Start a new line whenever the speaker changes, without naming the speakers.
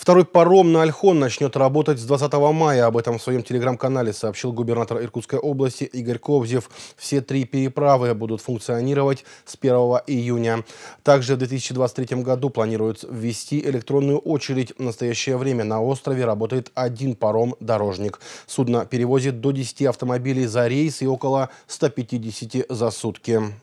Второй паром на Альхон начнет работать с 20 мая. Об этом в своем телеграм-канале сообщил губернатор Иркутской области Игорь Кобзев. Все три переправы будут функционировать с 1 июня. Также в 2023 году планируется ввести электронную очередь. В настоящее время на острове работает один паром-дорожник. Судно перевозит до 10 автомобилей за рейс и около 150 за сутки.